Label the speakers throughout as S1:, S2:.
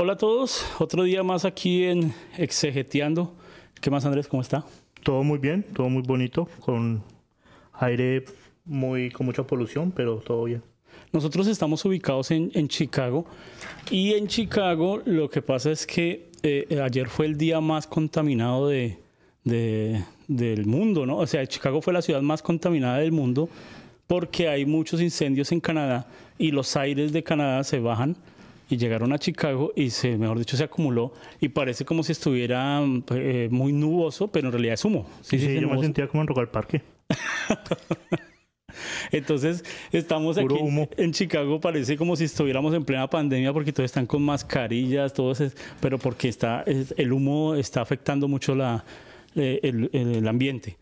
S1: Hola a todos, otro día más aquí en Exegeteando.
S2: ¿Qué más Andrés? ¿Cómo está? Todo muy bien, todo muy bonito, con aire muy, con mucha polución, pero todo bien. Nosotros estamos ubicados en, Chicago
S1: y en Chicago lo que pasa es que eh, ayer fue el día más contaminado del mundo, ¿no? O sea, Chicago fue la ciudad más contaminada del mundo porque hay muchos incendios en Canadá y los aires de Canadá se bajan y llegaron a Chicago y se, mejor dicho, se acumuló y parece como si estuviera eh, muy nuboso, pero en realidad es humo. Sí, yo me sentía como en Rock al Parque. Entonces, estamos aquí humo. en Chicago, parece como si estuviéramos en plena pandemia porque todos están con mascarillas, todos, pero porque está el humo está afectando mucho la, eh, el, ambiente.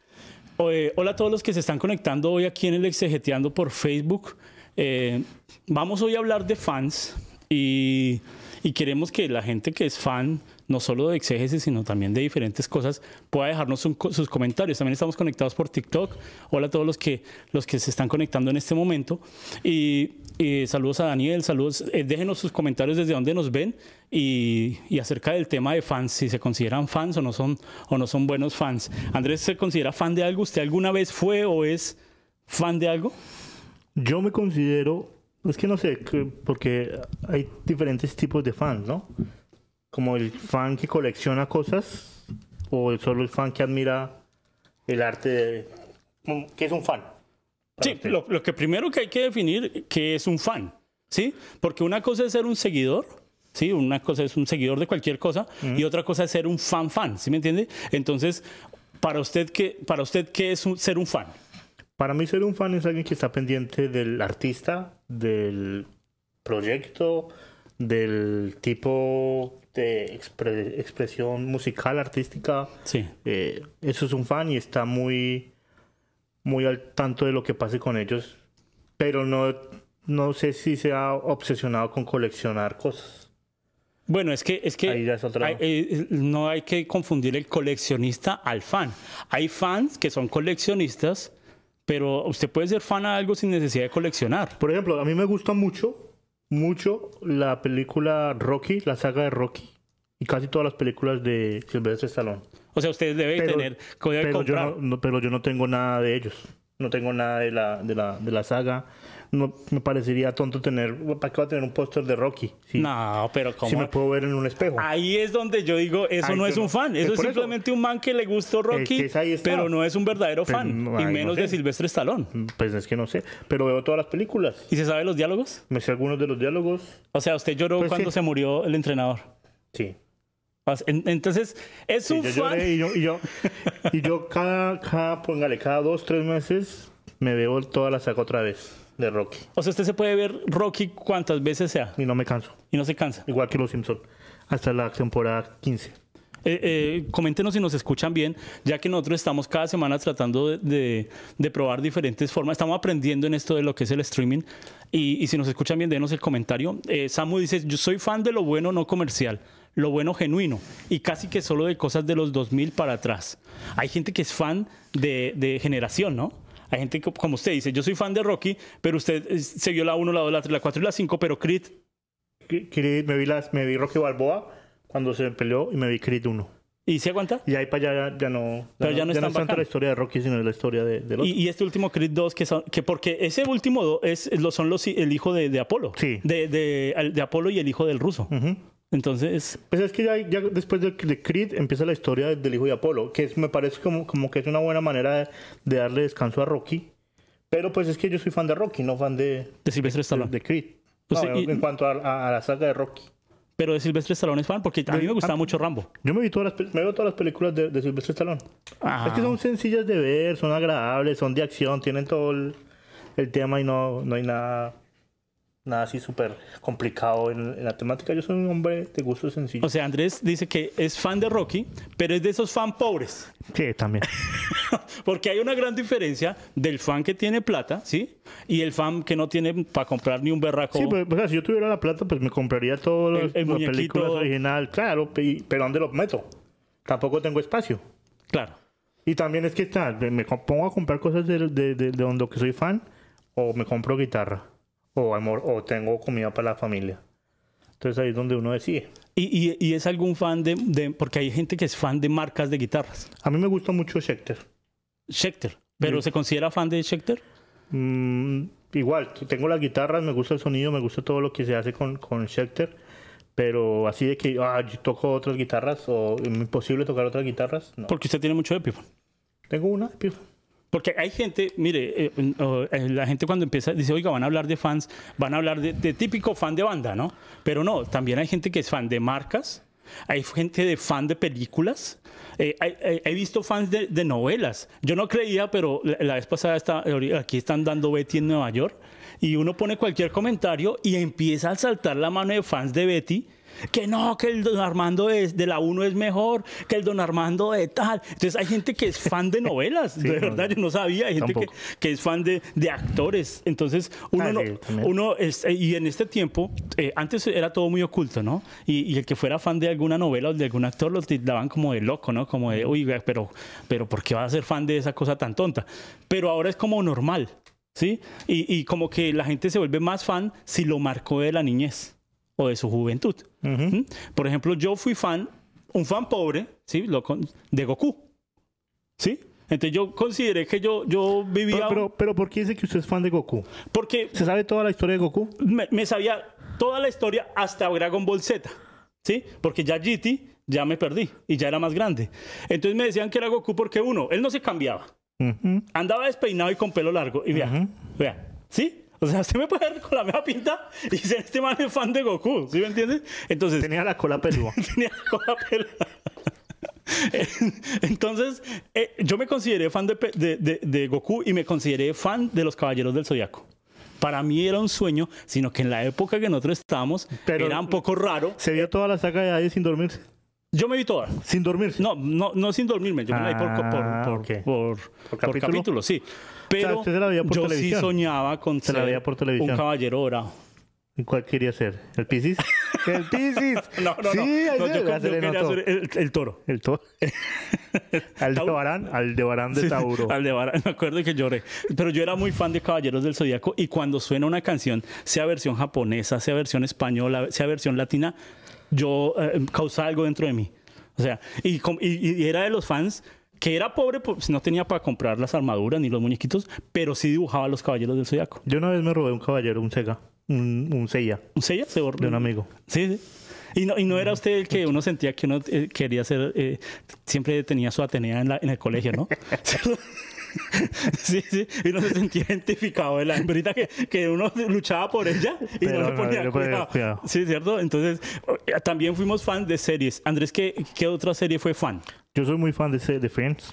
S1: hola a todos los que se están conectando hoy aquí en el Exegeteando por Facebook. Eh, vamos hoy a hablar de fans, y, queremos que la gente que es fan no solo de exégesis, sino también de diferentes cosas, pueda dejarnos sus comentarios. También estamos conectados por TikTok. Hola a todos los que, los que se están conectando en este momento. Y, saludos a Daniel, saludos. Eh, déjenos sus comentarios desde dónde nos ven y, acerca del tema de fans, si se consideran fans o no son, o no son buenos fans. Andrés, ¿se considera fan de algo? ¿Usted alguna vez fue o es
S2: fan de algo? Yo me considero es que no sé, porque hay diferentes tipos de fans, ¿no? Como el fan que colecciona cosas o solo el fan que admira el arte, ¿qué es un fan.
S1: Sí, lo, que primero que hay que definir ¿qué es un fan, ¿sí? Porque una cosa es ser un seguidor, ¿sí? Una cosa es un seguidor de cualquier cosa y otra cosa es ser un fan fan, ¿sí me entiende? Entonces, para usted, ¿qué, para usted, ¿qué es ser un fan?
S2: Para mí ser un fan es alguien que está pendiente del artista, del proyecto, del tipo de expresión musical, artística. Sí. Eh, eso es un fan y está muy, muy al tanto de lo que pase con ellos, pero no, no sé si se ha obsesionado con coleccionar cosas.
S1: Bueno, es que, es que es eh, no hay que confundir el coleccionista al fan. Hay fans que son coleccionistas pero usted puede
S2: ser fan de algo sin necesidad de coleccionar. Por ejemplo, a mí me gusta mucho, mucho la película Rocky, la saga de Rocky, y casi todas las películas de Silvestre Stallone.
S1: O sea, usted debe tener,
S2: pero, Yo no, pero yo no tengo nada de ellos. No tengo nada de la, de la, de la saga no me parecería tonto tener, ¿para qué va a tener un póster de Rocky? no, pero ¿cómo? Si me puedo ver en un espejo. Ahí
S1: es donde yo digo, eso no es un fan, eso es, simplemente un man que le gustó Rocky, pero no
S2: es un verdadero fan, y menos de Silvestre Stallone. Mm, pues es que no sé, pero veo todas las películas. ¿Y se sabe los diálogos? Me sé algunos de los diálogos. O sea, usted
S1: lloró pues cuando se murió el entrenador. Sí.
S2: Entonces, es un fan. Y yo, y yo, cada, cada, póngale, cada dos, tres meses me veo toda la saca otra vez de Rocky. O
S1: sea, usted se puede ver Rocky cuantas veces sea. Y no me canso.
S2: Y no se cansa. Igual que Los Simpson, hasta la
S1: temporada 15. Eh, eh, coméntenos si nos escuchan bien, ya que nosotros estamos cada semana tratando de, probar diferentes formas. Estamos aprendiendo en esto de lo que es el streaming. Y, si nos escuchan bien, denos el comentario. Eh, Samu dice, yo soy fan de lo bueno no comercial, lo bueno genuino, y casi que solo de cosas de los 2000 para atrás. Hay gente que es fan de, de generación, ¿no? Hay gente que, como usted dice, yo soy fan de Rocky, pero usted eh, se vio la 1, la 2, la 3, la 4 y la 5, pero Creed.
S2: Creed me, vi las, me vi Rocky Balboa cuando se peleó y me vi Creed 1. ¿Y se aguanta? Y ahí para allá ya no. Pero ya no, es tanto la historia de Rocky, sino la historia de, de los. Y, y, este último Creed 2, que,
S1: que porque ese último es, son los, el hijo de, de Apolo. Sí. De, de, de, Apolo y
S2: el hijo del ruso. Uh entonces. Pues es que ya, después de, Creed empieza la historia del hijo de Apolo, que me parece como, como que es una buena manera de, darle descanso a Rocky. Pero pues es que yo soy fan de Rocky, no fan de.
S1: De Silvestre Stallone. De, Creed.
S2: en cuanto a, la saga de Rocky. Pero de Silvestre Stallone es fan porque a mí me gustaba mucho Rambo. Yo me vi todas las, me veo todas las películas de, Silvestre Stallone. Ah. Es que son sencillas de ver, son agradables, son de acción, tienen todo el, el tema y no, no hay nada nada así súper complicado en, la temática. Yo soy un hombre de gusto sencillo.
S1: O sea, Andrés dice que es fan de Rocky, pero es de esos fan pobres. Sí, también. Porque hay una gran diferencia del fan que tiene plata, ¿sí? Y el fan que no tiene para comprar ni un berraco. Sí, pues,
S2: pues si yo tuviera la plata, pues me compraría todas las películas original, claro, pero ¿dónde los meto? Tampoco tengo espacio. Claro. Y también es que está, me pongo a comprar cosas de, de, de donde soy fan o me compro guitarra o, o tengo comida para la familia. Entonces ahí es donde uno decide. ¿Y, y, y es algún fan de, de, Porque hay gente que es fan de marcas de guitarras. A mí me gusta mucho Schecter. Schecter.
S1: ¿Pero mm. se considera fan de Schecter?
S2: Mm, igual, tengo las guitarras, me gusta el sonido, me gusta todo lo que se hace con, con Schecter. Pero así de que ah, toco otras guitarras o es imposible tocar otras guitarras, no.
S1: Porque usted tiene mucho Epiphone. Tengo una Epiphone.
S2: Porque hay gente, mire, eh, eh,
S1: la gente cuando empieza dice, oiga, van a hablar de fans, van a hablar de, típico fan de banda, ¿no? Pero no, también hay gente que es fan de marcas, hay gente de fan de películas, eh, he, visto fans de, novelas. Yo no creía, pero la, vez pasada está, aquí están dando Betty en Nueva York y uno pone cualquier comentario y empieza a saltar la mano de fans de Betty que no, que el don Armando de, la 1 es mejor, que el don Armando de tal. Entonces hay gente que es fan de novelas, de verdad, yo no sabía, hay gente que, es fan de, de actores. Entonces uno, ah, uno eh, y en este tiempo, eh, antes era todo muy oculto, ¿no? Y, el que fuera fan de alguna novela o de algún actor lo daban como de loco, ¿no? Como de, uy, pero, pero ¿por qué vas a ser fan de esa cosa tan tonta? Pero ahora es como normal. ¿sí? y, como que la gente se vuelve más fan si lo marcó de la niñez o de su juventud. ¿Mm? Por ejemplo, yo fui fan, un fan pobre, ¿sí? Lo de Goku. ¿Sí? Entonces yo consideré que yo, yo vivía... Pero, pero, ¿por qué dice
S2: que usted es fan de Goku?
S1: Porque... ¿Se sabe toda la historia de Goku? Me, sabía toda la historia hasta Dragon Ball Z, ¿sí? Porque ya GT ya me perdí y ya era más grande. Entonces me decían que era Goku porque uno, él no se cambiaba. Andaba despeinado y con pelo largo. Y vea, uh ¿sí? O sea, usted me puede ver con la misma pinta y ser este man fan de Goku, ¿sí me entiendes? Entonces. Tenía la cola peluda. tenía la cola peluda. Entonces, eh, yo me consideré fan de, Goku y me consideré fan de los Caballeros del Zodiaco. Para mí era un sueño, sino que en la época que nosotros estábamos era un poco raro. Se vio toda la saga de ahí sin dormirse. Yo me vi toda. ¿Sin dormir? No, no, no sin dormirme. Yo me la vi por, por, ah, por, okay. por,
S2: capítulo? sí. Pero por yo sí soñaba con ser la por televisión. un
S1: caballero dorado.
S2: ¿Y cuál quería ser? ¿El Piscis? ¡El Piscis!
S1: No, no, no. no yo, quería ser
S2: el, el, toro. ¿El toro?
S1: Barán? al de de Tauro. Al de Aldebarán, me acuerdo que lloré. Pero yo era muy fan de Caballeros del Zodíaco y cuando suena una canción, sea versión japonesa, sea versión española, sea versión latina, yo eh, causaba algo dentro de mí. O sea, y, era de los fans que era pobre, pues no tenía para comprar las armaduras ni los muñequitos, pero sí dibujaba los caballeros del zodiaco. Yo una vez me robé un caballero, un Sega, un, un ¿Un Seiya? Se De un amigo. Sí, sí. Y no, y no era usted el que uno sentía que uno eh, quería ser, eh, siempre tenía su Atenea en, en el colegio, ¿no? sí, sí, y no se sentía identificado, la hembrita que, que uno luchaba por ella y no se ponía Sí, ¿cierto? Entonces, también fuimos fans de series. Andrés, ¿qué, otra serie fue fan?
S2: Yo soy muy fan de, de Friends.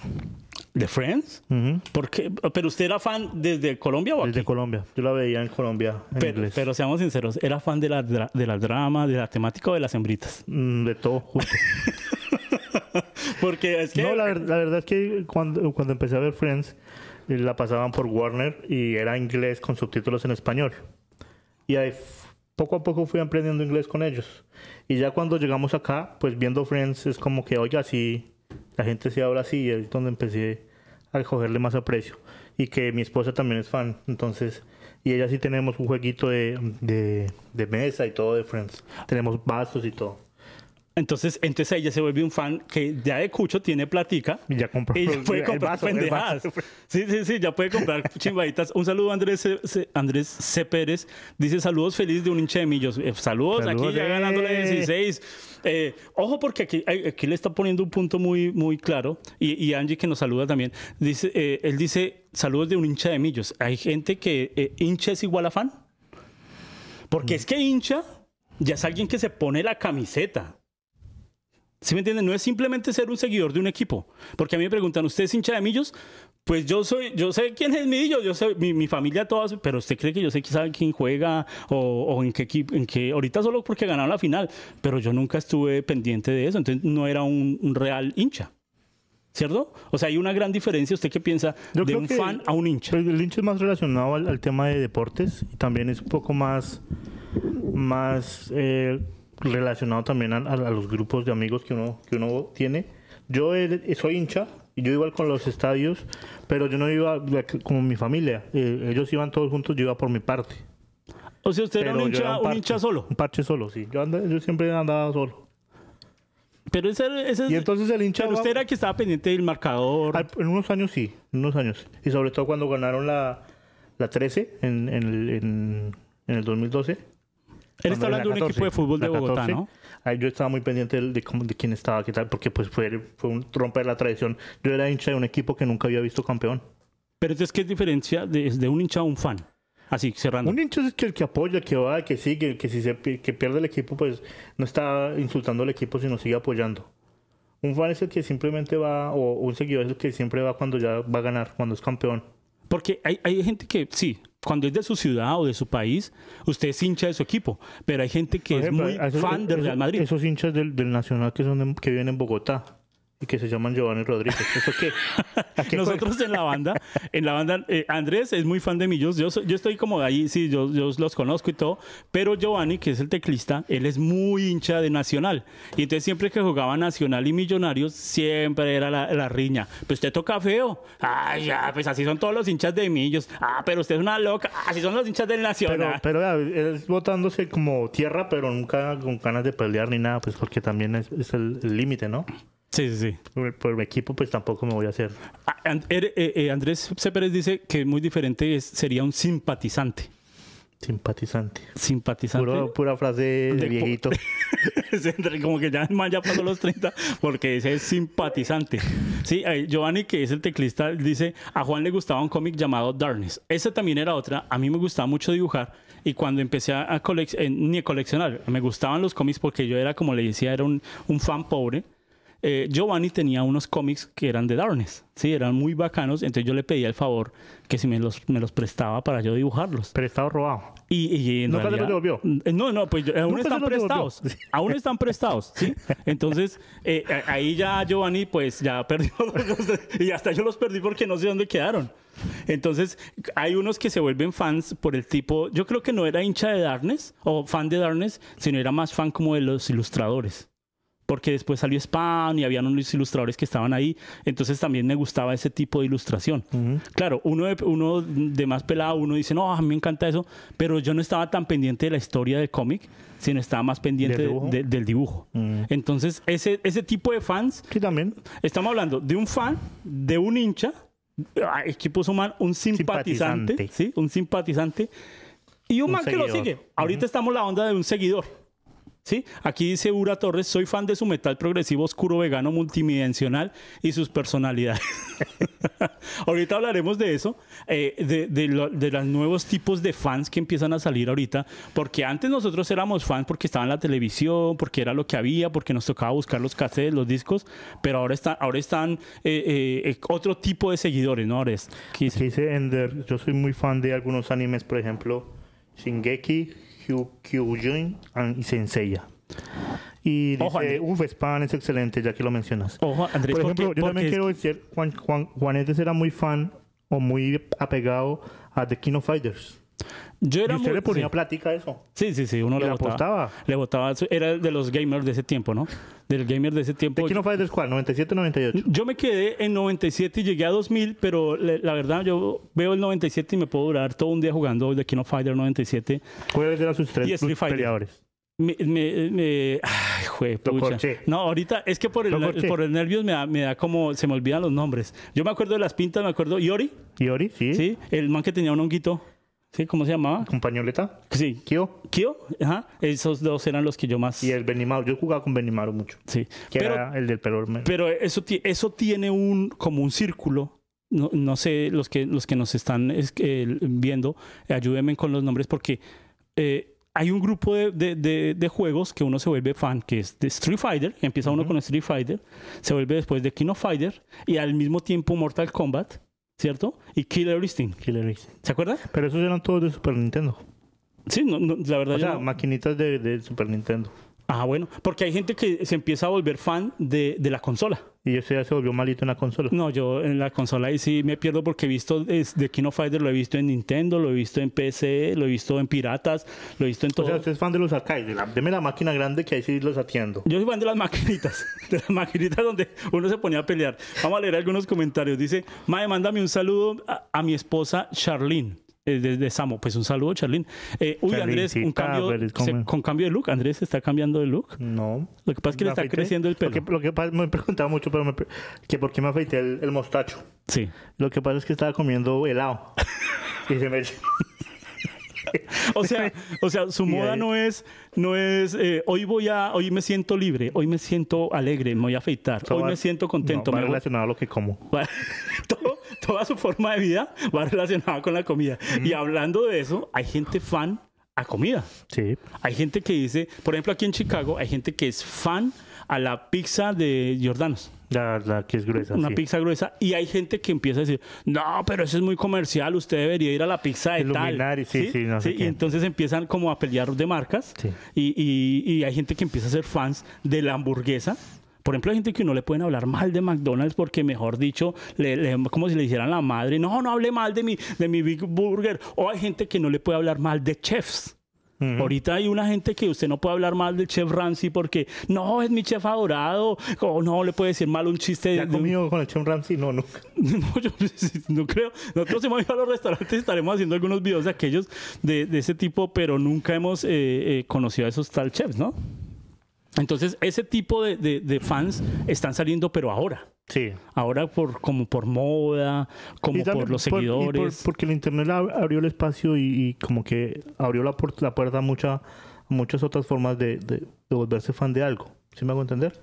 S2: ¿De Friends?
S1: porque ¿Pero usted era fan desde Colombia o aquí? Desde Colombia. Yo la veía en Colombia, en pero, inglés. Pero seamos sinceros, ¿era fan de la, de drama,
S2: de la temática o de las hembritas? Mm, de todo, justo. Porque es que. No, la, verdad es que cuando, cuando empecé a ver Friends, eh, la pasaban por Warner y era inglés con subtítulos en español. Y ahí poco a poco fui aprendiendo inglés con ellos. Y ya cuando llegamos acá, pues viendo Friends es como que, oye, así, la gente se habla así y es donde empecé a cogerle más aprecio. Y que mi esposa también es fan, entonces, y ella sí tenemos un jueguito de mesa y todo de Friends. Tenemos vasos y todo. Entonces, entonces ella se vuelve un fan que ya de cucho tiene platica. Y ya compra. Y puede comprar
S1: Sí, sí, sí, ya puede comprar chimbaditas. Un saludo a Andrés C, Andrés C. Pérez. Dice, saludos feliz de un hincha de millos. Eh, saludos, aquí ya la 16. Eh. Eh, ojo porque aquí, aquí le está poniendo un punto muy, muy claro. Y, Angie que nos saluda también. Dice, él dice, saludos de un hincha de millos. Hay gente que hincha es igual a fan. Porque mm. es que hincha ya es alguien que se pone la camiseta. ¿Sí me entienden? No es simplemente ser un seguidor de un equipo. Porque a mí me preguntan, ¿usted es hincha de Millos? Pues yo soy, yo sé quién es Millos, yo sé, mi, familia toda, pero usted cree que yo sé sabe quién juega o, en qué equipo, en qué, ahorita solo porque ganaron la final, pero yo nunca estuve pendiente de eso, entonces no era un, real hincha. ¿Cierto? O sea, hay una gran diferencia, ¿usted qué piensa de un fan
S2: a un hincha? Pues, el hincha es más relacionado al, tema de deportes y también es un poco más, más eh, relacionado también a, los grupos de amigos que uno, que uno tiene. Yo soy hincha, Y yo igual con los estadios, pero yo no iba con mi familia. Eh, ellos iban todos juntos, yo iba por mi parte. O sea, usted era un hincha, solo. Un parche solo, sí. Yo, siempre andaba solo. Pero ese, ese entonces el hincha. usted era que estaba pendiente del marcador. en unos años sí, en unos años. Y sobre todo cuando ganaron la, la 13 en, en el 2012 él está hablando de un equipo de fútbol de Bogotá, ¿no? Ahí yo estaba muy pendiente de, de quién estaba, qué tal, porque pues fue, fue un romper la tradición. Yo era hincha de un equipo que nunca había visto campeón. Pero entonces, ¿qué diferencia de, de un hincha a un fan? Así, cerrando. Un hincha es que el que apoya, que va, que sigue, que si se que pierde el equipo, pues no está insultando al equipo, sino sigue apoyando. Un fan es el que simplemente va, o un seguidor es el que siempre va cuando ya va a ganar, cuando es campeón.
S1: Porque hay, hay gente que, sí, cuando es de su ciudad o de su país, usted es hincha de su equipo, pero hay gente que es muy fan del Real Madrid. Esos
S2: hinchas del, Nacional que, son que vienen en Bogotá que se llaman Giovanni Rodríguez. ¿Eso qué?
S1: Nosotros en la banda, en la banda, eh, Andrés es muy fan de Millos. Yo, yo estoy como de ahí, sí, yo, los conozco y todo. Pero Giovanni, que es el teclista, él es muy hincha de Nacional. Y entonces siempre que jugaba Nacional y Millonarios, siempre era la, riña. Pues usted toca feo. Ah, ya, pues así son todos los hinchas de Millos. Ah, pero usted es una loca. Ah, así son los hinchas del Nacional.
S2: Pero, pero es votándose como tierra, pero nunca con ganas de pelear ni nada, pues porque también es, es el límite, ¿no? Sí, sí, sí. Por, el mi equipo, pues tampoco me voy a hacer. Er, eh, eh, Andrés C. dice que muy diferente es, sería
S1: un simpatizante. Simpatizante. Simpatizante.
S2: pura frase de, viejito.
S1: Como que ya man ya pasó los 30 porque ese es simpatizante. Sí, eh, Giovanni, que es el teclista, dice, a Juan le gustaba un cómic llamado Darkness. Ese también era otra. A mí me gustaba mucho dibujar y cuando empecé a, ni a coleccionar, me gustaban los cómics porque yo era, como le decía, era un, un fan pobre eh, Giovanni tenía unos cómics que eran de Darkness, sí, eran muy bacanos, entonces yo le pedía el favor que si me los, me los prestaba para yo dibujarlos. Prestado robado. Y, eh, No, no, pues eh, aún están prestados, aún están prestados, ¿sí? Entonces, ahí ya Giovanni pues ya perdió y hasta yo los perdí porque no sé dónde quedaron. Entonces, hay unos que se vuelven fans por el tipo. Yo creo que no era hincha de Darnes o fan de Darnes, sino era más fan como de los ilustradores porque después salió Spam y habían unos ilustradores que estaban ahí, entonces también me gustaba ese tipo de ilustración. Claro, uno de, uno de más pelado, uno dice, no, a mí me encanta eso, pero yo no estaba tan pendiente de la historia del cómic, sino estaba más pendiente ¿Del dibujo? Mm. Entonces, ese, ese tipo de fans... Sí, también. Estamos hablando de un fan, de un hincha, equipo sumar, un simpatizante, ¿sí? Un simpatizante y un, man que lo sigue. Ahorita estamos la onda de un seguidor. ¿Sí? Aquí dice Ura Torres, soy fan de su metal progresivo oscuro vegano multidimensional y sus personalidades. ahorita hablaremos de eso, eh, de, de, los nuevos tipos de fans que empiezan a salir ahorita, porque antes nosotros éramos fans porque estaba en la televisión, porque era lo que había, porque nos tocaba buscar los cassettes, los discos, pero ahora, está, ahora están
S2: eh, eh, otro tipo de seguidores, ¿no? Ahora es, Aquí dice Ender, yo soy muy fan de algunos animes, por ejemplo, Shingeki, Jun y Senseiya. Y Ojo, dice, uff, Span es excelente, ya que lo mencionas. Por ejemplo, yo también quiero decir, Juan, Juan, Juanetes era muy fan o muy apegado a The King of Fighters. Yo era ¿Y usted muy, le ponía a eso?
S1: Sí, sí, sí, uno le, apostaba. Le votaba, era de los gamers de ese tiempo, ¿no? Del gamer de ese tiempo. ¿De quién no fue cuál? ¿97 98? Yo me quedé en 97 y llegué a 2000, pero la verdad yo veo el 97 y me puedo durar todo un día jugando de King of Fighter 97. ¿Cuáles a sus tres peleadores? Me, me, me, ay, jue, pucha. No, ahorita es que por el, por el nervios me da, me da como se me olvidan los nombres. Yo me acuerdo de las pintas, me acuerdo Iori. Iori, sí. Sí, el man que tenía un honguito. ¿Sí? ¿Cómo se llamaba? Compañoleta. Sí. ¿Kyo? ¿Kyo? Ajá. Esos dos eran los que yo
S2: más. Y el Benimaru. Yo jugaba con Benimaru
S1: mucho. Sí. Que era el del pelo Pero eso, eso tiene un, como un círculo. No, sé, los que, los que nos están viendo, ayúdenme con los nombres porque eh, hay un grupo de, juegos que uno se vuelve fan, que es de Street Fighter. Empieza uno con Street Fighter, se vuelve después de Kino Fighter y al mismo tiempo Mortal Kombat ¿cierto? Y Killer Instinct. Killer ¿Se acuerda? Pero
S2: esos eran todos de Super Nintendo.
S1: Sí, no, la verdad. O sea,
S2: maquinitas de, de Super Nintendo.
S1: Ah, bueno, porque hay gente que se empieza a volver fan de, la consola. Y eso ya se volvió malito en la consola. No, yo en la consola ahí sí me pierdo porque he visto de Kino Fighter, lo he visto en Nintendo, lo
S2: he visto en PC, lo he visto en Piratas, lo he visto en todo. O sea, usted es fan de los arcades, de la, la máquina grande que ahí sí los atiendo.
S1: Yo soy fan de las maquinitas, de las maquinitas donde uno se ponía a pelear. Vamos a leer algunos comentarios. Dice, Mae, mándame un saludo a mi esposa Charlene desde eh, Samo. Pues un saludo, Charlín. Eh, uy, Andrés, un cambio, con cambio de look. Andrés está cambiando de look. No.
S2: Lo que pasa es que le está creciendo el pelo. Lo que, me preguntaba mucho, pero que por qué me afeité el, mostacho. Sí. Lo que pasa es que estaba comiendo helado. y se me... o sea, o sea, su moda no es, no es, eh, hoy
S1: voy a, hoy me siento libre, hoy me siento alegre, me voy a afeitar, hoy me siento contento. No, va relacionado a lo que como. todo toda su forma de vida va relacionada con la comida. Y hablando de eso, hay gente fan a comida. Sí. Hay gente que dice, por ejemplo, aquí en Chicago, hay gente que es fan a la pizza de Jordanos.
S2: La, la que es gruesa. Una pizza
S1: gruesa. Y hay gente que empieza a decir, no, pero eso es muy comercial, usted debería ir a la pizza de tal. sí, sí, ¿Sí? Y entonces empiezan como a pelear de marcas. Y, y, y hay gente que empieza a ser fans de la hamburguesa por ejemplo, hay gente que no le pueden hablar mal de McDonald's porque, mejor dicho, le, como si le hicieran la madre, no, no hable mal de mi, de mi Big Burger. O hay gente que no le puede hablar mal de chefs. Ahorita hay una gente que usted no puede hablar mal del chef Ramsey porque no, es mi chef adorado, o no le puede decir mal un chiste. ¿Ya de, comido con el
S2: chef Ramsey? No, nunca. no,
S1: no creo. Nosotros hemos ido a los restaurantes, estaremos haciendo algunos videos de aquellos de, ese tipo, pero nunca hemos eh, eh, conocido a esos tal chefs, ¿no? Entonces, ese tipo de, de, fans están saliendo, pero ahora. Sí.
S2: Ahora por, como por moda, como por los seguidores. Y porque el Internet abrió el espacio y, como que abrió la, la puerta a, muchas otras formas de, de, volverse fan de algo. ¿Sí me hago entender?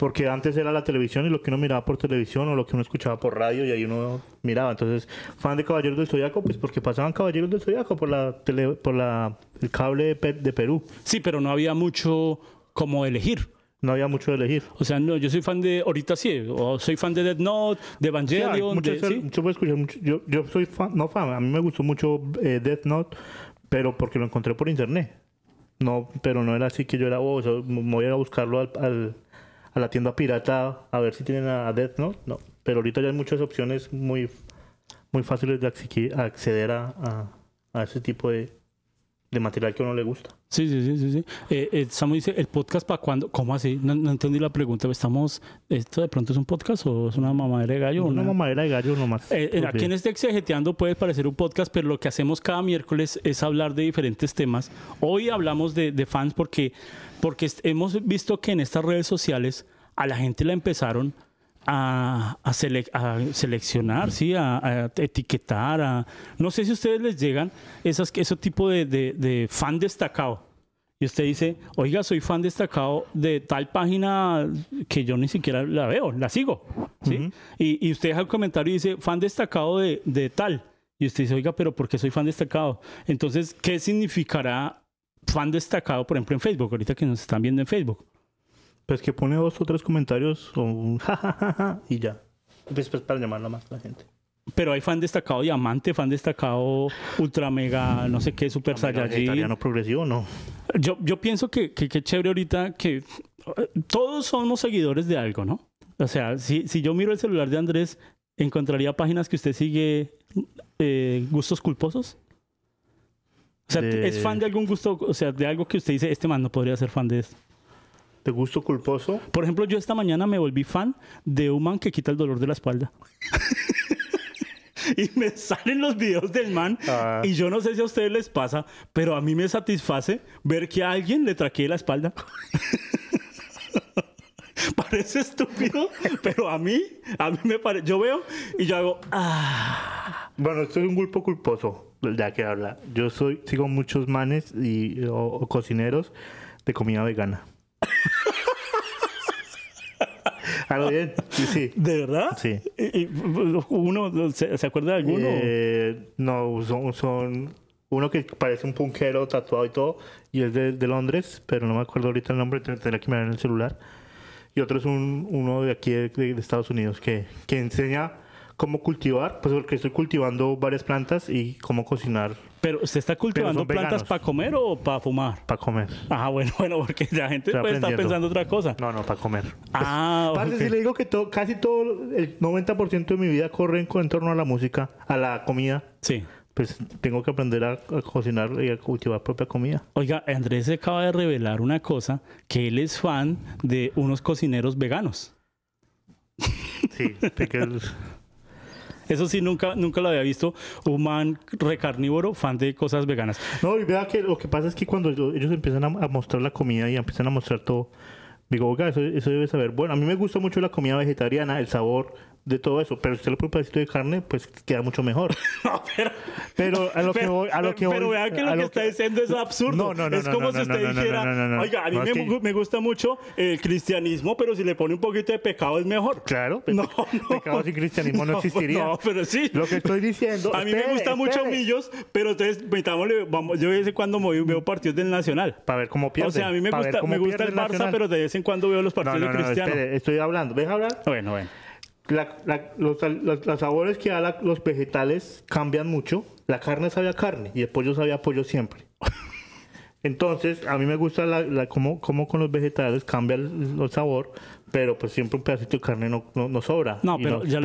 S2: Porque antes era la televisión y lo que uno miraba por televisión o lo que uno escuchaba por radio y ahí uno miraba. Entonces, fan de Caballeros del Zodiaco, pues porque pasaban Caballeros del Zodiaco por la tele, por la el cable de, Perú. Sí, pero no había mucho
S1: como elegir. No había mucho de elegir. O sea, no, yo soy fan de, ahorita sí, o soy fan de Death Note, de Evangelion. Sí, de,
S2: Yo, escuchar yo, soy fan, no fan, a mí me gustó mucho eh, Death Note, pero porque lo encontré por internet. No, pero no era así que yo era, oh, o sea, me voy a ir a buscarlo al, a la tienda pirata a ver si tienen a Death Note. No, pero ahorita ya hay muchas opciones muy, muy fáciles de acceder a ese tipo de, material que a uno le gusta. Sí, sí, sí, sí. Eh, eh,
S1: dice, ¿el podcast para cuándo? ¿Cómo así? No, entendí la pregunta. ¿Estamos, esto de pronto es un podcast o es
S2: una mamadera de gallo? Una, mamadera de gallo nomás. Eh, aquí
S1: en este exegeteando puede parecer un podcast, pero lo que hacemos cada miércoles es hablar de diferentes temas. Hoy hablamos de, fans porque, porque hemos visto que en estas redes sociales a la gente la empezaron a, seleccionar, ¿sí? A, etiquetar. No sé si a ustedes les llegan esas, ese tipo de, fan destacado. Y usted dice, oiga, soy fan destacado de tal página que yo ni siquiera la veo, la sigo. ¿sí? y, usted deja el comentario y dice, fan destacado de, de tal. Y usted dice, oiga, pero ¿por qué soy fan destacado? Entonces, ¿qué significará fan destacado, por ejemplo, en Facebook? Ahorita que nos
S2: están viendo en Facebook. Pues que pone dos o tres comentarios o un jajajaja y ya. Después pues, para llamarla más la gente.
S1: Pero hay fan destacado diamante, fan destacado ultra mega, no sé qué, super saiyajin. italiano progresivo, ¿no? Yo, yo pienso que qué chévere ahorita que eh, todos somos seguidores de algo, ¿no? O sea, si, si yo miro el celular de Andrés, ¿encontraría páginas que usted sigue eh, gustos culposos? O sea, ¿es fan de algún gusto? O sea, de algo que usted dice, este man no podría ser fan de esto. ¿Te gusto culposo? Por ejemplo, yo esta mañana me volví fan de un man que quita el dolor de la espalda. y me salen los videos del man. Ah. Y yo no sé si a ustedes les pasa, pero a mí me satisface ver que a alguien le traquee la espalda. parece estúpido, pero a mí,
S2: a mí me parece. Yo veo y yo hago. Ah". Bueno, esto es un culpo culposo, ya que habla. Yo soy, sigo muchos manes y, o cocineros de comida vegana. sí, sí. ¿De verdad? Sí. ¿Uno se, acuerda de alguno? Eh, no, son, uno que parece un punquero tatuado y todo, y es de, de Londres, pero no me acuerdo ahorita el nombre, tendría que mirar en el celular. Y otro es un, uno de aquí de, de Estados Unidos que, que enseña cómo cultivar, pues porque estoy cultivando varias plantas y cómo cocinar.
S1: Pero usted está cultivando plantas para comer o para fumar? Para comer. Ah, bueno, bueno, porque la gente pues, está, pensando otra cosa. No, no, para comer.
S2: Ah, pues, si le digo que casi todo el 90% de mi vida corre en, torno a la música, a la comida. Sí. Pues tengo que aprender a, cocinar y a cultivar propia comida. Oiga, Andrés se acaba de revelar una cosa,
S1: que él es fan de unos cocineros veganos. Sí, que eso sí, nunca, nunca lo había visto. Un man recarnívoro,
S2: fan de cosas veganas. No, y vea que lo que pasa es que cuando ellos empiezan a mostrar la comida y empiezan a mostrar todo, Digo, oiga, eso, debe saber. Bueno, a mí me gusta mucho la comida vegetariana, el sabor de todo eso, pero si usted le pone un pedacito de carne, pues queda mucho mejor. pero, a lo que voy, a lo que Pero vean que lo que, está diciendo es absurdo. No, no, no. Es como si usted dijera, oiga, a mí
S1: me, gusta mucho el cristianismo, pero si le pone un poquito de pecado es mejor. Claro, no, pecado sin cristianismo no, existiría. No, pero sí. Lo que estoy diciendo. a mí me gusta mucho Millos, pero entonces, metámosle, vamos, yo sé cuando me cuando veo partidos del Nacional. Para ver cómo pierde. O sea, a mí me gusta, me gusta el, Barça, pero te decía en cuando veo los partidos cristianos
S2: estoy hablando. ¿Ven hablar? Bueno, bueno. los, sabores que da los vegetales cambian mucho. La carne sabía carne y el pollo sabía pollo siempre. Entonces, a mí me gusta la, cómo, como con los vegetales cambia el sabor pero pues siempre un pedacito de carne no, no, sobra. No, pero, ya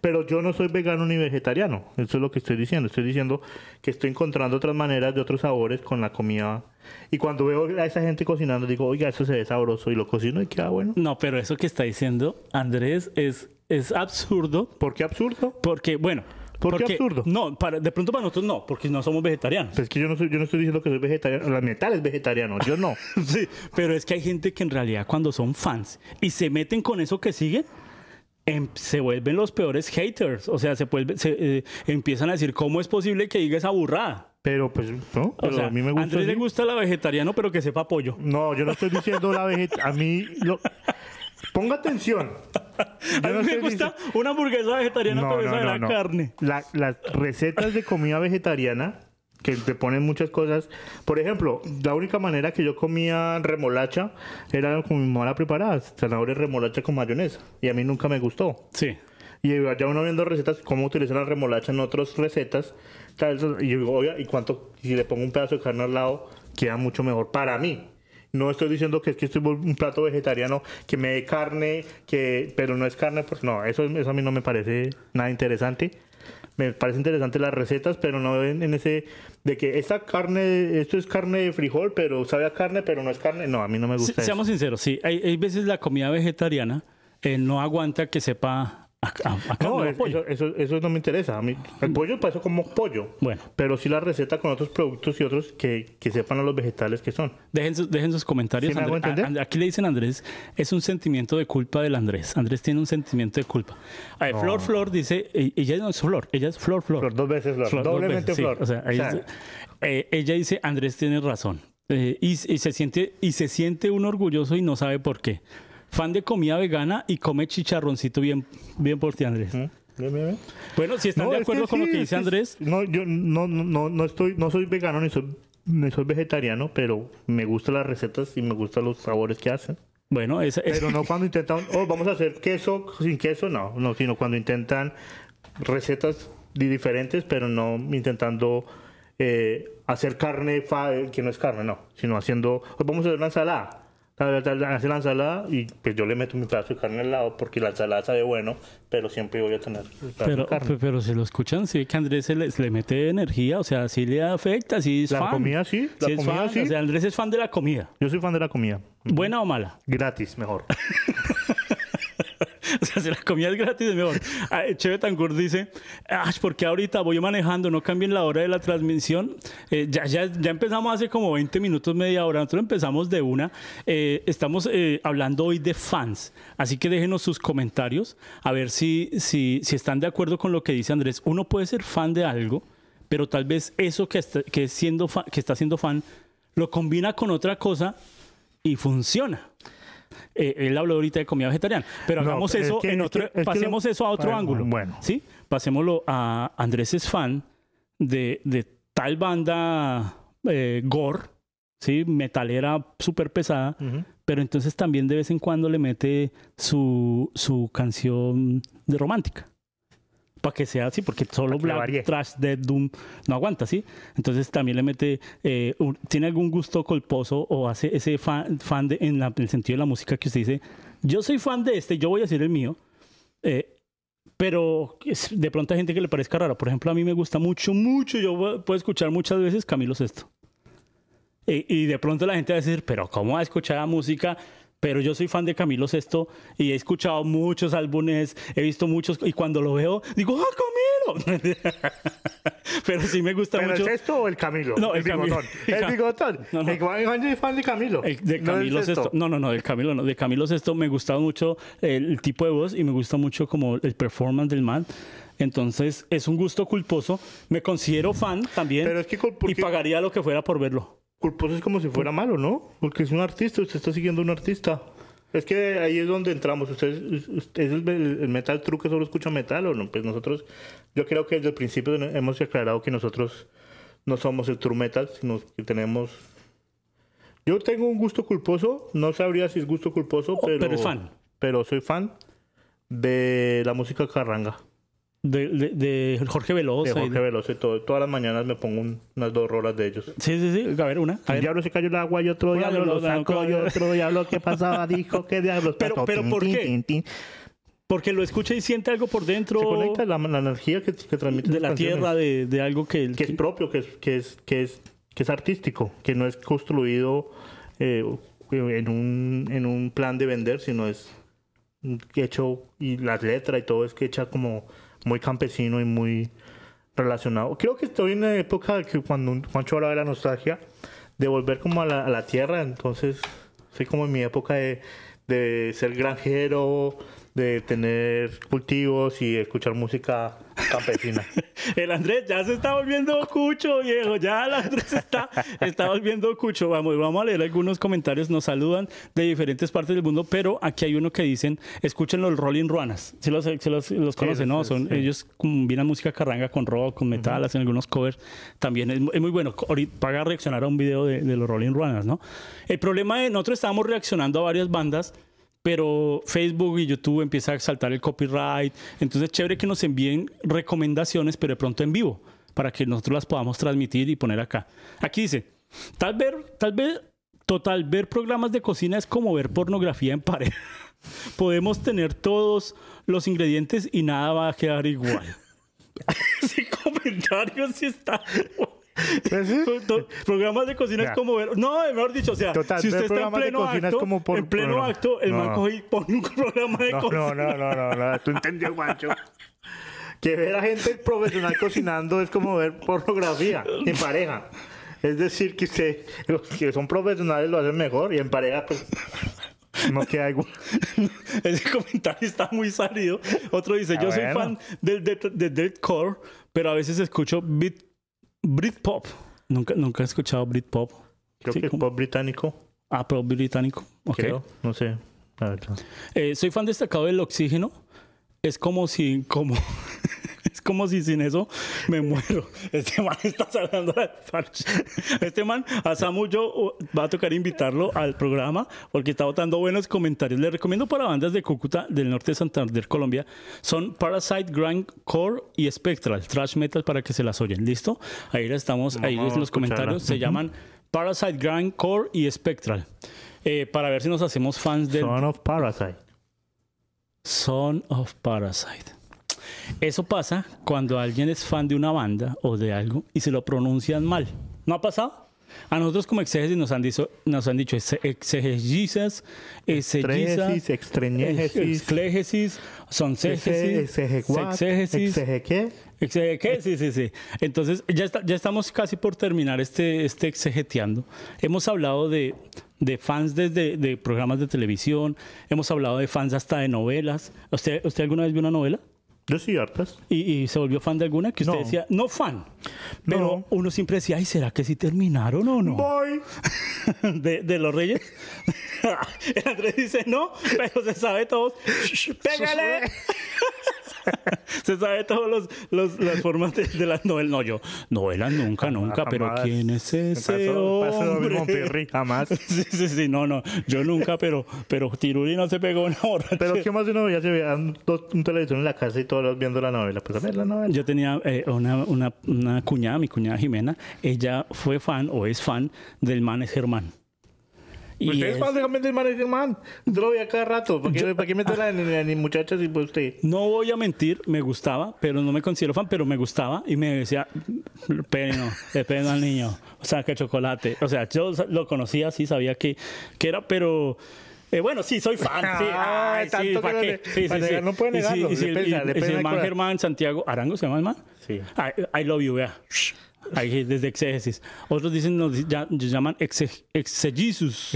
S2: pero yo no soy vegano ni vegetariano, eso es lo que estoy diciendo, estoy diciendo que estoy encontrando otras maneras de otros sabores con la comida. Y cuando veo a esa gente cocinando, digo, oiga, eso se ve sabroso y lo cocino y queda bueno.
S1: No, pero eso que está diciendo Andrés es, es
S2: absurdo. ¿Por qué absurdo? Porque, bueno, ¿Por porque, absurdo? No, de pronto para nosotros no, porque no somos vegetarianos. es que yo no, estoy diciendo que soy vegetariano, la metal es vegetariano, yo no. sí, pero
S1: es que hay gente que en realidad cuando son fans y se meten con eso que siguen, em, se vuelven los peores haters. O sea, se, eh, empiezan a decir, ¿cómo es posible que diga esa
S2: burrada? Pero pues, no, a mí me gusta. Andrés le gusta la vegetariano, pero que sepa pollo. No, yo no estoy diciendo la vegetariana. A mí, lo, Ponga atención. a mí me gusta una hamburguesa vegetariana, con la carne. las recetas de comida vegetariana que te ponen muchas cosas. Por ejemplo, la única manera que yo comía remolacha era con mi mamá preparada, zanahorias remolacha con mayonesa. Y a mí nunca me gustó. Sí. Y ya uno viendo recetas, cómo utilizar la remolacha en otras recetas. y, y cuánto, si le pongo un pedazo de carne al lado, queda mucho mejor para mí. No estoy diciendo que es que estoy un plato vegetariano que me dé carne, que, pero no es carne, pues no, eso, a mí no me parece nada interesante. Me parece interesante las recetas, pero no en, en ese de que esta carne, esto es carne de frijol, pero sabe a carne, pero no es carne. No, a mí no me gusta. eso. Seamos
S1: sinceros, sí, hay, hay, veces la comida vegetariana eh, no aguanta que sepa
S2: Ah, no, Eso, eso, no me interesa. A mí, el pollo eso como pollo. Bueno. Pero sí la receta con otros productos y otros que, sepan a los vegetales que son.
S1: Dejen, sus comentarios. aquí le dicen Andrés, es un sentimiento de culpa del Andrés. Andrés tiene un sentimiento de culpa. Flor Flor dice, ella no es Flor, ella es Flor Flor. Flor dos veces Flor, doblemente Flor. ella, dice, Andrés tiene razón. Eh, y, se siente, y se siente un orgulloso y no sabe por qué fan de comida vegana y come chicharroncito bien, bien
S2: por ti, Andrés. Bueno, si están de acuerdo con lo que dice Andrés. No, yo no, estoy, no soy vegano ni soy, vegetariano, pero me gustan las recetas y me gustan los sabores que hacen. Bueno, esa, es... Pero no cuando intentan, oh, vamos a hacer queso sin queso, no, no, sino cuando intentan recetas diferentes, pero no intentando eh, hacer carne eh, que no es carne, no, sino haciendo, oh, vamos a hacer una ensalada la hace la ensalada y pues yo le meto mi pedazo de carne al lado porque la ensalada sabe bueno, pero siempre voy a tener pero, de carne.
S1: Pero si lo escuchan, sí que Andrés se le, mete energía, o sea, sí le afecta, sí es la fan. Comida, sí, la sí comida sí, O sea, Andrés es fan de la comida. Yo
S2: soy fan de la comida.
S1: ¿Buena o mala? Gratis, mejor. O sea, si la comida es gratis, es mejor. Ah, eh, Cheve Tangur dice, ¿por ah, porque ahorita voy manejando, no cambien la hora de la transmisión. Eh, ya, ya, ya, empezamos hace como 20 minutos, media hora. Nosotros empezamos de una. Eh, estamos hablando hoy de fans. Así que déjenos sus comentarios a ver si, si, si están de acuerdo con lo que dice Andrés. Uno puede ser fan de algo, pero tal vez eso que que siendo que está siendo fan lo combina con otra cosa y funciona. Eh, él habló ahorita de comida vegetariana, pero hagamos eso pasemos eso a otro ángulo. Bueno. ¿sí? Pasémoslo a Andrés es fan de, tal banda eh, gore, ¿sí? metalera súper pesada, pero entonces también de vez en cuando le mete su, su canción de romántica que sea así, porque solo Black Trash de Doom no aguanta, ¿sí? Entonces también le mete, eh, tiene algún gusto colposo o hace ese fan, en, el sentido de la música que usted dice, yo soy fan de este, yo voy a decir el mío, eh, pero de pronto hay gente que le parezca raro Por ejemplo, a mí me gusta mucho, mucho, yo puedo escuchar muchas veces Camilo Sesto. Y, eh, y de pronto la gente va a decir, pero ¿cómo va a escuchar la música pero yo soy fan de Camilo VI y he escuchado muchos álbumes, he visto muchos, y cuando lo veo, digo, ¡ah, Camilo! pero sí me gusta mucho. ¿El
S2: sexto o el Camilo? No, el, el bigotón. El bigotón. No, no. fan de Camilo. El, de Camilo no
S1: No, no, no, del Camilo no. De Camilo Sexto me gustaba mucho el, tipo de voz y me gusta mucho como el performance del man. Entonces, es un gusto culposo. Me considero fan también.
S2: y pagaría lo que fuera por verlo culposo es como si fuera malo, ¿no? Porque es un artista, usted está siguiendo a un artista. Es que ahí es donde entramos. ¿Usted, es el, metal true que solo escucha metal o no? Pues nosotros, yo creo que desde el principio hemos aclarado que nosotros no somos el true metal, sino que tenemos... Yo tengo un gusto culposo, no sabría si es gusto culposo, oh, pero... fan. Pero soy fan de la música carranga. De, Jorge Veloso. De Jorge Veloso y todas las mañanas me pongo unas dos rolas de ellos. Sí, sí, sí. A ver, una. El diablo se cayó el agua y otro diablo lo sacó y otro diablo que pasaba dijo que diablo. Pero, pero ¿por qué? Porque lo escucha y siente
S1: algo por dentro. Se conecta
S2: la, energía que, transmite. De la tierra, de, de, algo que, que, es propio, que es, que, es, que, es, que es artístico, que no es construido eh, en, un, en un plan de vender, sino es hecho, y las letras y todo es que echa como muy campesino y muy relacionado. Creo que estoy en la época que cuando Juancho hablaba de la nostalgia, de volver como a la, a la tierra, entonces soy como en mi época de, de ser granjero, de tener cultivos y escuchar música
S1: el Andrés ya se está volviendo cucho, viejo. Ya el Andrés está, está volviendo cucho. Vamos, vamos a leer algunos comentarios. Nos saludan de diferentes partes del mundo, pero aquí hay uno que dicen, escuchen los Rolling Ruanas. Si los, conocen, ¿no? Son, Ellos combinan música carranga con rock, con metal, hacen algunos covers. También es, muy bueno. Ahorita paga reaccionar a un video de, los Rolling Ruanas, ¿no? El problema es, nosotros estábamos reaccionando a varias bandas pero Facebook y YouTube empieza a saltar el copyright. Entonces, chévere que nos envíen recomendaciones, pero de pronto en vivo, para que nosotros las podamos transmitir y poner acá. Aquí dice, tal vez, tal vez, total, ver programas de cocina es como ver pornografía en pareja. Podemos tener todos los ingredientes y nada va a quedar igual. Ese comentario sí está... Programas de cocina es como ver. No, mejor dicho, o sea, si usted está en pleno acto, como en pleno acto, el no. man
S2: pone un programa de cocina. No, no, no, no, no, tú entendió, guacho. que ver a gente profesional cocinando es como ver pornografía en pareja. Es decir, que usted, los que son profesionales lo hacen mejor y en pareja, pues. No queda igual. Ese comentario está muy salido. Otro dice, yo soy fan
S1: del core pero a veces escucho beat Britpop. Nunca, nunca he escuchado Britpop. Creo que es pop británico. Ah, pop británico.
S2: Okay. no sé.
S1: Eh, soy fan destacado del Oxígeno es como si, como, es como si sin eso me muero. Este man está hablando Este man, a Samu yo uh, va a tocar invitarlo al programa porque está botando buenos comentarios. Le recomiendo para bandas de Cúcuta, del norte de Santander, Colombia, son Parasite, Grand Core y Spectral, Trash Metal para que se las oyen. ¿Listo? Ahí estamos, ahí los comentarios. Se llaman Parasite, Grand Core y Spectral. Eh, para ver si nos hacemos fans de Son of Parasite. Son of Parasite. Eso pasa cuando alguien es fan de una banda o de algo y se lo pronuncian mal. ¿No ha pasado? A nosotros como exégesis nos han, dicho, nos han dicho exegesis, exegesis, exégesis, exclégesis, exégesis, sí, sí, sí. Entonces, ya, ya estamos casi por terminar este, este exegeteando. Hemos hablado de, de fans desde de programas de televisión, hemos hablado de fans hasta de novelas. ¿Usted, ¿Usted alguna vez vio una novela? Yo sí, hartas. ¿Y, se volvió fan de alguna que usted decía, no fan? Pero uno siempre decía, ay, ¿será que si terminaron o no? Voy. de, de, los Reyes. El Andrés dice no, pero se sabe todos. ¡Pégale! Se sabe todos los, los las formas de, las novelas. No, yo, novelas nunca, nunca, pero ¿quién es ese hombre? jamás. sí, sí, sí, no, no, yo
S2: nunca, pero, pero Tiruri no se pegó una borracha. Pero que más de una vez se vean un televisor en la casa y todos viendo la novela, pues a ver la
S1: novela. Yo tenía eh, una, una, una cuñada, mi cuñada Jimena, ella fue fan o es fan del Manes Germán.
S2: Y usted es básicamente el manager man. Yo lo veía cada rato. ¿Para qué, ¿para qué a las muchachas y pues usted? No voy a
S1: mentir, me gustaba, pero no me considero fan, pero me gustaba. Y me decía, pena, pena al niño, o sea, que chocolate. O sea, yo lo conocía, sí, sabía que, que era, pero. Eh, bueno, sí, soy fan. ah, tanto No puede negarlo. Y si, le el man Germán Santiago Arango se llama el man. Sí. I, I love you, vea desde exégesis. Otros dicen, nos llaman exegisus.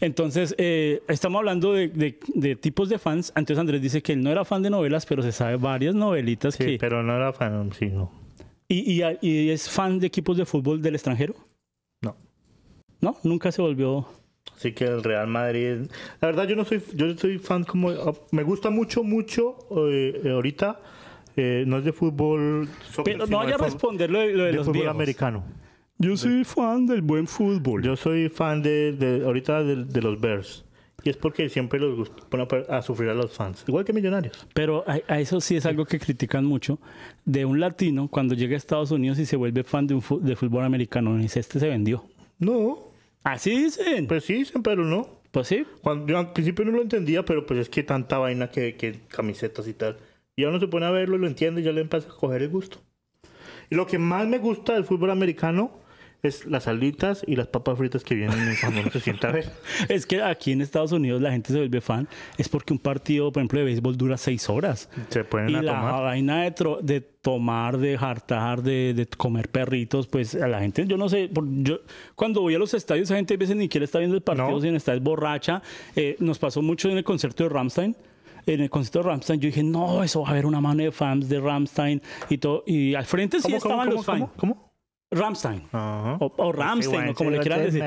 S1: Entonces, eh, estamos hablando de, tipos de fans. Antes Andrés dice que él no era fan de novelas, pero se sabe varias novelitas sí, pero no era fan, sí, no. ¿Y, y, es fan de
S2: equipos de fútbol del extranjero? No. ¿No? Nunca se volvió... Así que el Real Madrid... La verdad, yo no soy... Yo soy fan como... Me gusta mucho, mucho eh, eh, ahorita eh, no es de fútbol. Pero no vaya a responder
S1: lo de, de fútbol americano.
S2: Yo soy fan del buen fútbol. Yo soy fan de, ahorita de, los Bears. Y es porque siempre los pone a sufrir a los fans, igual que millonarios. Pero a,
S1: eso sí es algo que critican mucho de un latino cuando llega a Estados Unidos y se vuelve fan de, un
S2: fútbol americano. dice, este se vendió. No. Así dicen. Pues sí dicen, pero no. Pues sí. yo al principio no lo entendía, pero pues es que tanta vaina que camisetas y tal. Y uno se pone a verlo lo entiende y ya le empieza a coger el gusto. Y lo que más me gusta del fútbol americano es las alitas y las papas fritas que vienen cuando uno se sienta a ver. Es
S1: que aquí en Estados Unidos la gente se vuelve fan, es porque un partido, por ejemplo, de béisbol dura seis horas.
S2: Se pueden y la
S1: vaina de, tomar, de hartar de, comer perritos, pues a la gente, yo no sé, yo cuando voy a los estadios, la gente a veces ni quiere estar viendo el partido, no. sino está es borracha. Eh, nos pasó mucho en el concierto de Ramstein en el concierto de Ramstein, yo dije, no, eso va a haber una mano de fans de Ramstein y todo. Y al frente sí estaban los cómo, fans. ¿Cómo? Ramstein o, Ramstein, o como le quieras decir.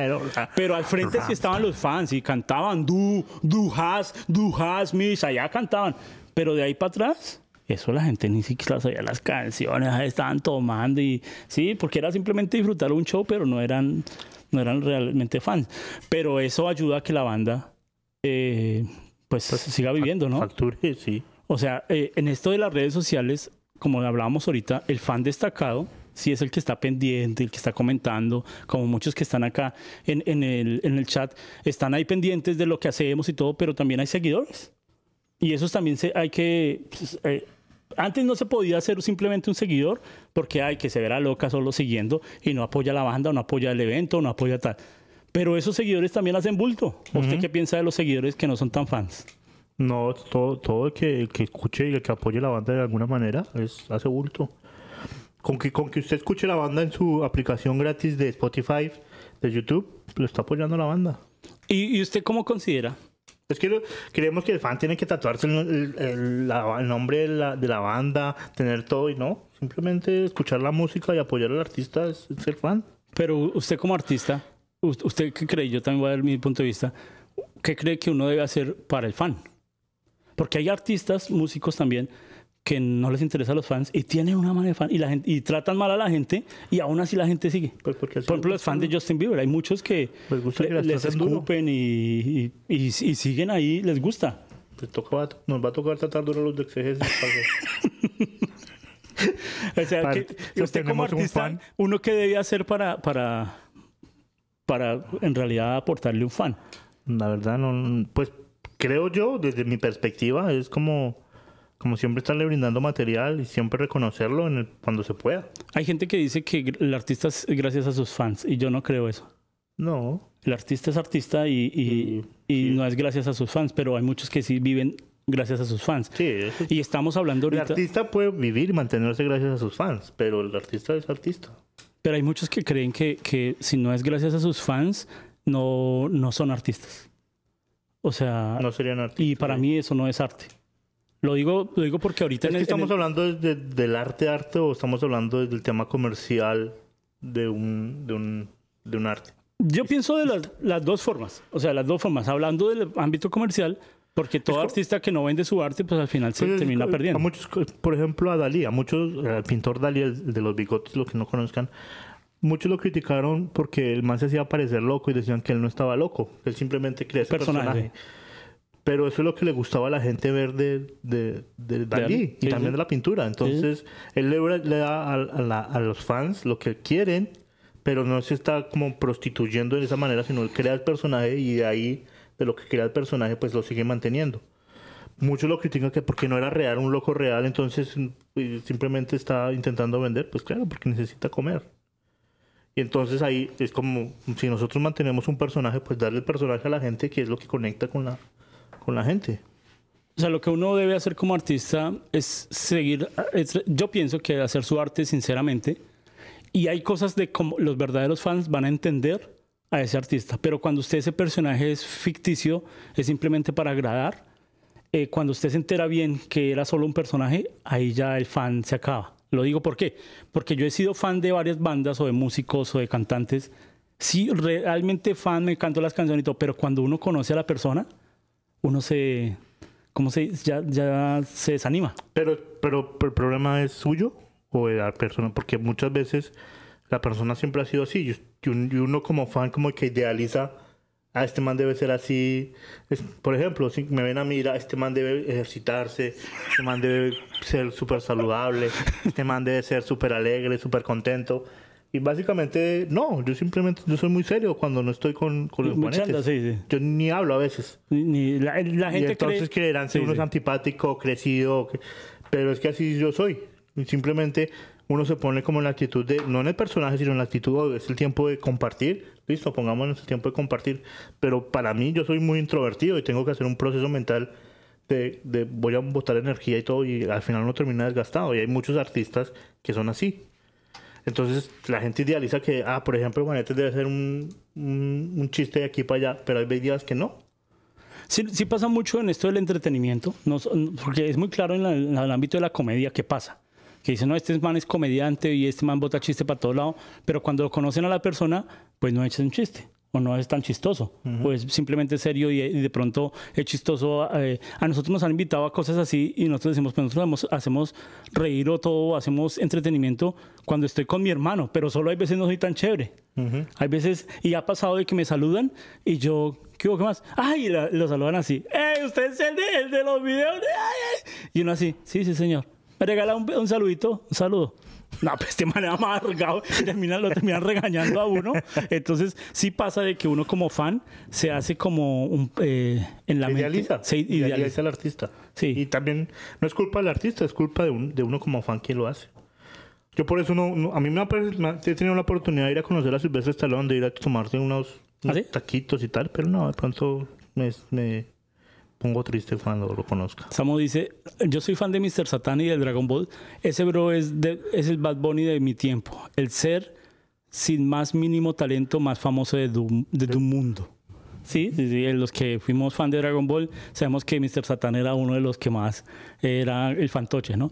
S1: Pero, al frente sí estaban los fans y cantaban du, Do has, du has, mis, allá cantaban. Pero de ahí para atrás, eso la gente ni siquiera sabía las canciones, estaban tomando y sí, porque era simplemente disfrutar un show, pero no eran, no eran realmente fans. Pero eso ayuda a que la banda eh, pues, siga viviendo, ¿no? Facture, sí. O sea, eh, en esto de las redes sociales, como hablábamos ahorita, el fan destacado sí es el que está pendiente, el que está comentando, como muchos que están acá en, el, en, el, chat, están ahí pendientes de lo que hacemos y todo, pero también hay seguidores. Y esos también se, hay que... Pues, eh, antes no se podía ser simplemente un seguidor porque hay que se a loca solo siguiendo y no apoya la banda, no apoya el evento, no apoya tal. Pero esos seguidores también hacen bulto. ¿Usted qué piensa de los seguidores que no son tan fans?
S2: No, todo, todo el que, que escuche y el que apoye la banda de alguna manera es, hace bulto. Con que, con que usted escuche la banda en su aplicación gratis de Spotify, de YouTube, lo está apoyando la banda.
S1: ¿Y, usted cómo considera?
S2: Es que creemos que el fan tiene que tatuarse el, el, nombre de la, de la, banda, tener todo y no. Simplemente escuchar la música y apoyar al artista es ser fan. Pero usted como artista, ¿Usted qué cree? Yo también voy a dar mi punto de vista.
S1: ¿Qué cree que uno debe hacer para el fan? Porque hay artistas, músicos también, que no les interesa a los fans y tienen una mano de fan y, la gente, y tratan mal a la gente y aún así la gente sigue. Pues Por ejemplo, los fans de Justin Bieber, hay muchos que les, escupen y, siguen ahí, les gusta. Pues nos va a tocar tratar duro los de o usted como artista, uno qué debe
S2: hacer para, para para en realidad aportarle un fan. La verdad, no, pues creo yo, desde mi perspectiva, es como, como siempre estarle brindando material y siempre reconocerlo en cuando se pueda.
S1: Hay gente que dice que el artista es gracias a sus fans y yo no creo eso. No. El artista es artista y, no es gracias a sus fans, pero hay muchos que sí viven gracias a sus fans. Sí, Y estamos
S2: hablando ahorita... El artista puede vivir y mantenerse gracias a sus fans, pero el artista es artista. Pero hay
S1: muchos que creen que, que si no es gracias a sus fans, no, no son artistas. O sea, no serían artistas. Y para mí eso no es arte. Lo digo, lo digo porque ahorita... en el, estamos
S2: hablando del arte arte o estamos hablando desde el tema comercial de un, de un, de un arte?
S1: Yo pienso de las, las, dos formas, o sea, las dos formas. Hablando del ámbito comercial, porque todo artista que no vende su arte, pues al final se pues, termina eh, perdiendo.
S2: Eh, por ejemplo, a Dalí, a muchos, eh, al pintor Dalí, de los bigotes, los que no conozcan, muchos lo criticaron porque el man se hacía parecer loco y decían que él no estaba loco, él simplemente creía ese personaje. Pero eso es lo que le gustaba a la gente ver de, de, Dalí y también de la pintura. Entonces, él le, da a, a los fans lo que quieren, pero no se está como prostituyendo de esa manera, sino él crea el personaje y de ahí de lo que crea el personaje, pues lo sigue manteniendo. Muchos lo critican que porque no era real, un loco real, entonces mm, simplemente está intentando vender, pues claro, porque necesita comer. Y entonces ahí es como si nosotros mantenemos un personaje, pues darle el personaje a la gente, que es lo que conecta con la, con la gente.
S1: O sea, lo que uno debe hacer como artista es seguir, yo pienso que hacer su arte sinceramente. Y hay cosas de como los verdaderos fans van a entender a ese artista. Pero cuando usted ese personaje es ficticio, es simplemente para agradar. Eh, cuando usted se entera bien que era solo un personaje, ahí ya el fan se acaba. Lo digo por qué. Porque yo he sido fan de varias bandas o de músicos o de cantantes. Sí, realmente fan, me canto las canciones y todo, pero cuando uno conoce a la persona, uno se... ¿Cómo se ya, ya se desanima? Pero,
S2: pero, ¿pero el problema es suyo o de la persona, porque muchas veces la persona siempre ha sido así. Y uno como fan como que idealiza a ah, este man debe ser así. por ejemplo, si me ven a mí, ah, este man debe ejercitarse, este man debe ser súper saludable, este man debe ser súper alegre, súper contento. Y básicamente, no, yo simplemente, yo soy muy serio cuando no estoy con, con los ponentes, Yo ni hablo a veces. Ni, la, gente entonces creerán si uno es antipático, crecido, pero es que así yo soy. simplemente uno se pone como en la actitud de, no en el personaje, sino en la actitud, de, oh, es el tiempo de compartir, listo, pongámonos el tiempo de compartir, pero para mí yo soy muy introvertido y tengo que hacer un proceso mental de, voy a botar energía y todo y al final uno termina desgastado y hay muchos artistas que son así. Entonces la gente idealiza que, ah, por ejemplo, Juanete debe ser un, un, chiste de aquí para allá, pero hay días que no, Sí, pasa mucho en esto del entretenimiento, no, porque es muy claro en, en, el
S1: ámbito de la comedia qué pasa que dicen, no, este man es comediante y este man bota chiste para todo lado, pero cuando conocen a la persona, pues no echan un chiste o no es tan chistoso, O es pues simplemente serio y, de pronto es chistoso. Eh, a nosotros nos han invitado a cosas así y nosotros decimos, pues nosotros hacemos, reír o todo, hacemos entretenimiento cuando estoy con mi hermano, pero solo hay veces no soy tan chévere. Hay veces, y ha pasado de que me saludan y yo, ¿qué hubo, qué más? Ay, y lo saludan así, ¡Ey, eh, usted es el de, los videos! Y uno así, sí, sí, señor. ¿Me regala un, saludito? Un saludo. No, pues este man amargado, terminan, lo terminan regañando a uno. Entonces, sí pasa de que uno como fan se hace como un,
S2: eh, en la idealiza, Se idealiza. idealiza al artista. Sí. Y también no es culpa del artista, es culpa de, un, de uno como fan que lo hace. Yo por eso no, a mí me ha, tenido la oportunidad de ir a conocer a Silvestre Stallone, de ir a tomarse unos, ¿Ah, taquitos y tal, pero no, de pronto me pongo triste cuando lo conozca.
S1: Samo dice, yo soy fan de Mr. Satan y del Dragon Ball. Ese bro es, es el Bad Bunny de mi tiempo. El ser sin más mínimo talento más famoso de mundo. Sí, los que fuimos fan de Dragon Ball sabemos que Mr. Satan era uno de los que más era el fantoche, ¿no?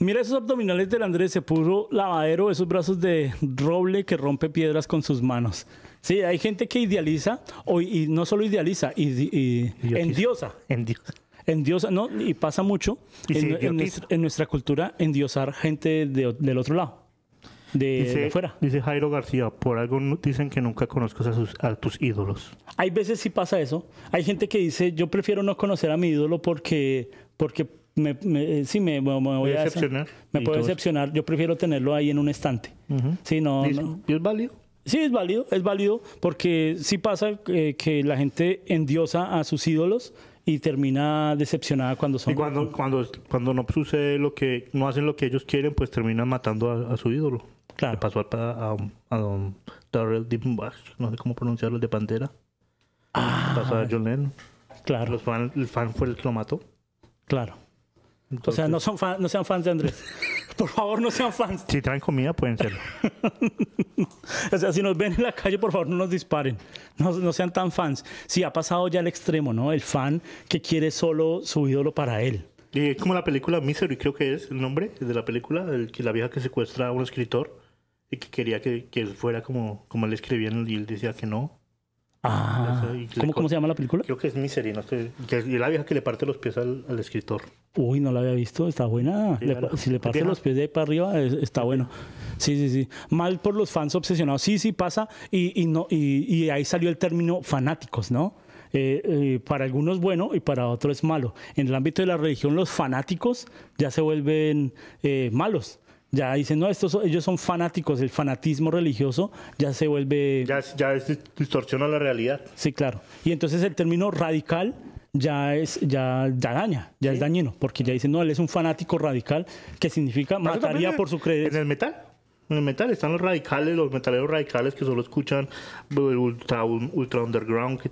S1: Mira esos abdominales del Andrés, se puso lavadero, esos brazos de roble que rompe piedras con sus manos. Sí, hay gente que idealiza, o, y no solo idealiza, y, endiosa. Endiosa. diosa, no, y pasa mucho en, nuestra, en, cultura endiosar gente del otro lado. De, afuera.
S2: Dice Jairo García, por algo dicen que nunca conozcas a, tus ídolos.
S1: Hay veces sí pasa eso. Hay gente que dice, yo prefiero no conocer a mi ídolo porque, porque me, me, sí, me, me voy a decepcionar. Me puedo decepcionar. Yo prefiero tenerlo ahí en un estante. sí, no, es válido? Sí, es válido, es válido, porque sí pasa eh, que la gente endiosa
S2: a sus ídolos y termina decepcionada cuando son... Y cuando, cuando, no sucede lo que, no hacen lo que ellos quieren, pues terminan matando a, su ídolo. Claro. pasó a, a, Darrell Dimbach, no sé cómo pronunciarlo, de Pantera. Ah, pasó a John Claro. fan, el fan fue el que lo mató. Claro. Entonces, o sea, no, son fan, no sean fans de Andrés. Por favor, no sean fans. Si traen comida, pueden serlo.
S1: o sea, si nos ven en la calle, por favor, no nos disparen. No, no, sean tan fans. Sí, ha pasado ya el extremo, ¿no? El fan
S2: que quiere solo su ídolo para él. Y es como la película Misery, creo que es el nombre de la película, que la vieja que secuestra a un escritor y que quería que, fuera como, como él escribía y él decía que no. ¿Cómo, ¿Cómo, se llama la película? Creo que es Misery, ¿no? la vieja que le parte los pies al, escritor.
S1: Uy, no la había visto, está buena. si le parte los
S2: pies de ahí para arriba, está bueno. Sí, sí, sí. Mal
S1: por los fans obsesionados. Sí, sí, pasa. Y, no, y, ahí salió el término fanáticos, ¿no? Eh, eh, para algunos bueno y para otros es malo. En el ámbito de la religión, los fanáticos ya se vuelven eh, malos ya dicen, no, estos, ellos son fanáticos, el fanatismo religioso ya se vuelve... Ya, distorsiona la realidad. Sí, claro. Y entonces el término radical ya es ya, ya daña, ya es dañino, porque ya dicen, no, él es un fanático
S2: radical, que significa mataría por su creencia. ¿En el metal? En el metal están los radicales, los metaleros radicales que solo escuchan ultra, underground, que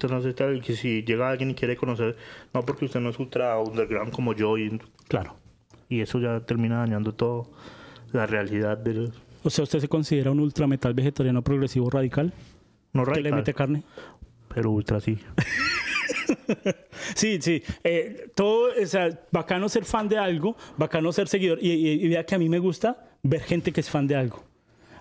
S2: que si llega alguien y quiere conocer, no porque usted no es ultra underground como yo. claro. Y eso ya termina dañando todo la realidad del... O sea, ¿usted se considera un ultrametal vegetariano
S1: progresivo radical? No radical. ¿Que le mete carne?
S2: Pero ultra sí.
S1: sí, sí. Eh, todo, o sea, bacano ser fan de algo, bacano ser seguidor. Y, vea que a mí me gusta ver gente que es fan de algo.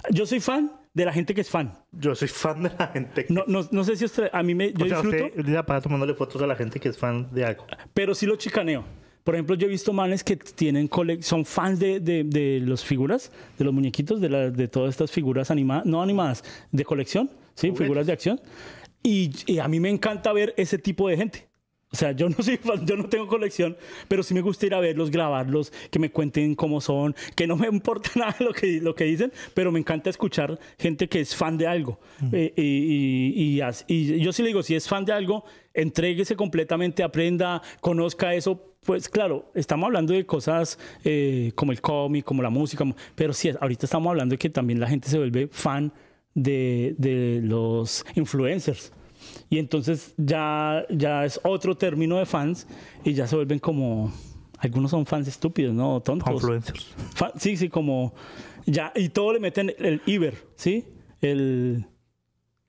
S1: Yo soy fan, de la gente que es fan. Yo soy fan de la gente que... No, no, no sé si usted... A mí me... Yo disfruto... usted
S2: le tomándole
S1: fotos a la gente que es fan de algo. Pero sí lo chicaneo. Por ejemplo, yo he visto manes que tienen son fans de, de, las figuras, de los muñequitos, de, de todas estas figuras animadas, no animadas, de colección, ¿sí? Figuras de acción. Y, a mí me encanta ver ese tipo de gente. O sea, yo no soy yo no tengo colección, pero sí me gusta ir a verlos, grabarlos, que me cuenten cómo son, que no me importa nada lo que, lo que dicen, pero me encanta escuchar gente que es fan de algo. Mm. Eh, y, y, yo sí le digo, si es fan de algo, entréguese completamente, aprenda, conozca eso. Pues claro, estamos hablando de cosas eh, como el cómic, como la música, pero sí, ahorita estamos hablando de que también la gente se vuelve fan de, de los influencers. Y entonces ya, ya es otro término de fans y ya se vuelven como... Algunos son fans estúpidos, ¿no? Tontos. Influencers. sí, sí, como... Ya, y todo le meten el, el Iber, ¿sí? El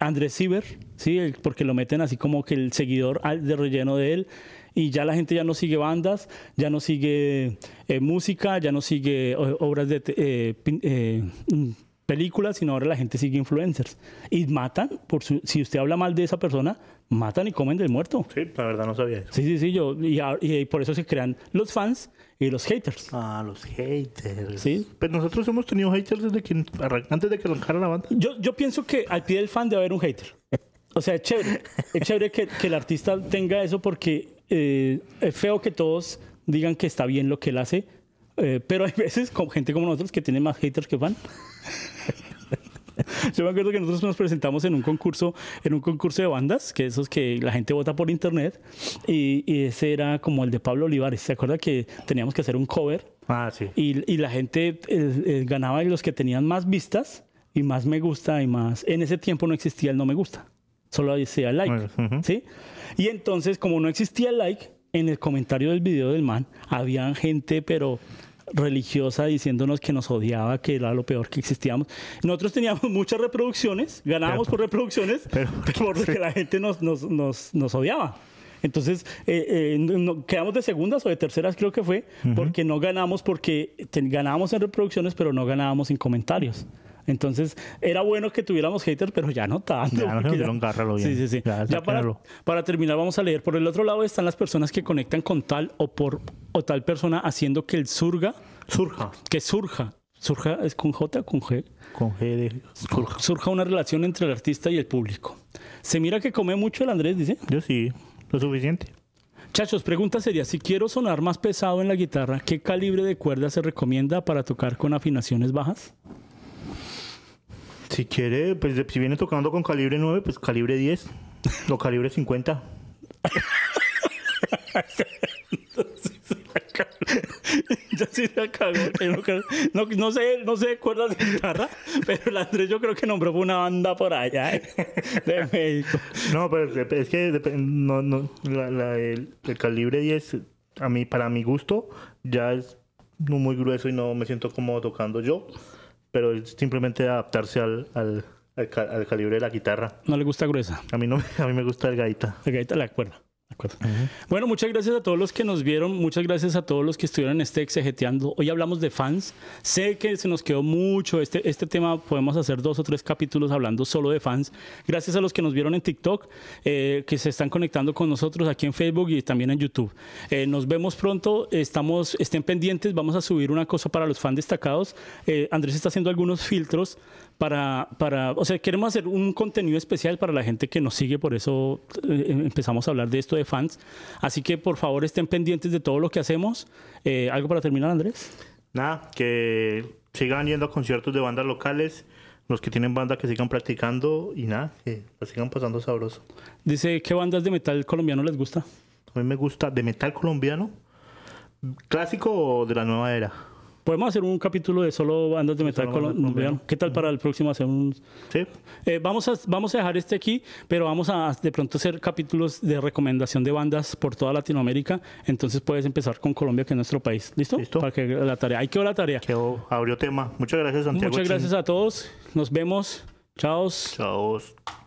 S1: Andrés Ciber, ¿sí? porque lo meten así como que el seguidor de relleno de él y ya la gente ya no sigue bandas, ya no sigue eh, música, ya no sigue eh, obras de eh, mm, películas, sino ahora la gente sigue influencers. Y matan, por si usted habla mal de esa persona, matan y comen del muerto. Sí, la verdad no sabía eso. Sí, sí, sí, yo. Y, por eso se crean los fans y los haters. Ah, los haters. Sí. Pero pues nosotros hemos tenido haters desde que, antes de que arrancara la banda. Yo, yo pienso que al pie del fan debe haber un hater. O sea, es chévere. Es chévere que, el artista tenga eso porque eh, es feo que todos digan que está bien lo que él hace. Eh, pero hay veces con gente como nosotros que tiene más haters que fan. Yo me acuerdo que nosotros nos presentamos en un concurso, en un concurso de bandas, que esos que la gente vota por internet, y, ese era como el de Pablo Olivares. ¿Se acuerda que teníamos que hacer un cover? Ah, sí. Y, la gente eh, eh, ganaba y los que tenían más vistas y más me gusta y más. En ese tiempo no existía el no me gusta, solo decía like. ¿sí? Y entonces, como no existía el like, en el comentario del video del man había gente, pero religiosa diciéndonos que nos odiaba, que era lo peor que existíamos. Nosotros teníamos muchas reproducciones, ganábamos por reproducciones, pero, porque la gente nos, nos, nos, odiaba. Entonces, eh, eh quedamos de segundas o de terceras, creo que fue, porque no ganamos, porque ganábamos en reproducciones, pero no ganábamos en comentarios. Entonces, era bueno que tuviéramos haters, pero ya no tanto. Ya, no ya... Gárralo bien. Sí, sí, sí. Ya, para, terminar, vamos a leer. Por el otro lado están las personas que conectan con tal o por o tal persona haciendo que el surga. Surja. Que surja. Surja es con J, con G. Con G de surja. Surja una relación entre el artista y el público. Se mira que come mucho el Andrés, dice. Yo sí, lo suficiente. Chachos, pregunta sería, si quiero sonar más pesado en la guitarra, ¿qué calibre de cuerda
S2: se recomienda para tocar con afinaciones bajas? Si quiere, pues si viene tocando con calibre 9, pues calibre 10 o calibre 50. ya
S1: No, sé, no sé cuerdas de guitarra, pero el Andrés yo creo que nombró una banda por allá eh,
S2: de México. No, pero es que no, el, calibre 10, a mí, para mi gusto, ya es muy grueso y no me siento cómodo tocando yo pero simplemente adaptarse al, calibre de la guitarra. ¿No le gusta gruesa? A mí, no, a mí me gusta El Gaita, la cuerda.
S1: Bueno, muchas gracias a todos los que nos vieron, muchas gracias a todos los que estuvieron en este exegeteando. Hoy hablamos de fans. Sé que se nos quedó mucho este, este tema, podemos hacer dos o tres capítulos hablando solo de fans. Gracias a los que nos vieron en TikTok, eh, que se están conectando con nosotros aquí en Facebook y también en YouTube. Eh, nos vemos pronto, estamos, estén pendientes, vamos a subir una cosa para los fans destacados. Eh, Andrés está haciendo algunos filtros para, para, o sea, queremos hacer un contenido especial para la gente que nos sigue, por eso eh, em, empezamos a hablar de esto de fans. Así que por favor estén pendientes de todo lo que hacemos. Eh, ¿Algo para terminar, Andrés?
S2: Nada, que sigan yendo a conciertos de bandas locales los que tienen bandas que sigan practicando y nada, que la sigan pasando sabroso. Dice, ¿qué bandas de metal colombiano les gusta? A mí me gusta de metal colombiano, clásico o de la nueva era. Podemos hacer un capítulo de solo bandas de metal colombiano. ¿Qué tal ah. para el próximo hacer Sí.
S1: Eh, vamos, a, vamos a dejar este aquí, pero vamos a de pronto hacer capítulos de recomendación de bandas por toda Latinoamérica. Entonces puedes empezar con Colombia, que es nuestro país. ¿Listo? ¿Listo? Para que la tarea. Ahí quedó la tarea. Quedó, abrió tema. Muchas gracias, Santiago. Muchas gracias a todos. Nos vemos. Chao. Chao.